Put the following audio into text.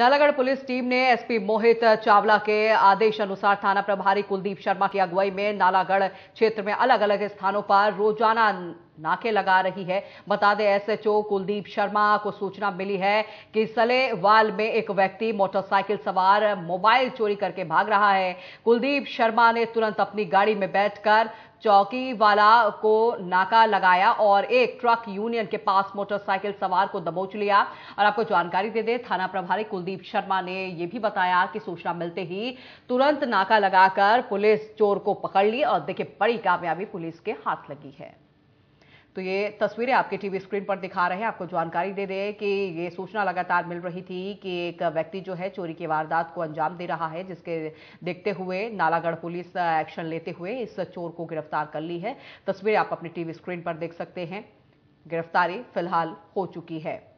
Nalagarh police team ने SP Mohit Chawla के आदेश अनुसार थाना प्रभारी कुलदीप शर्मा की अगुवाई में नालागढ़ क्षेत्र में अलग अलग स्थानों पर रोजाना नाके लगा रही है बता दें एसएचओ कुलदीप शर्मा को सूचना मिली है कि सलेवाल में एक व्यक्ति मोटरसाइकिल सवार मोबाइल चोरी करके भाग रहा है कुलदीप शर्मा ने तुरंत अपनी गाड़ी में बैठकर चौकी वाला को नाका लगाया और एक ट्रक यूनियन के पास मोटरसाइकिल सवार को दबोच लिया और आपको जानकारी दे दें थाना प्रभारी कुलदीप शर्मा ने यह भी बताया कि सूचना मिलते ही तुरंत नाका लगाकर पुलिस चोर को पकड़ ली और देखिए बड़ी कामयाबी पुलिस के हाथ लगी है तो ये तस्वीरें आपके टीवी स्क्रीन पर दिखा रहे हैं आपको जानकारी दे दें कि ये सूचना लगातार मिल रही थी कि एक व्यक्ति जो है चोरी की वारदात को अंजाम दे रहा है जिसके देखते हुए नालागढ़ पुलिस एक्शन लेते हुए इस चोर को गिरफ्तार कर ली है तस्वीरें आप अपनी टीवी स्क्रीन पर देख सकते हैं गिरफ्तारी फिलहाल हो चुकी है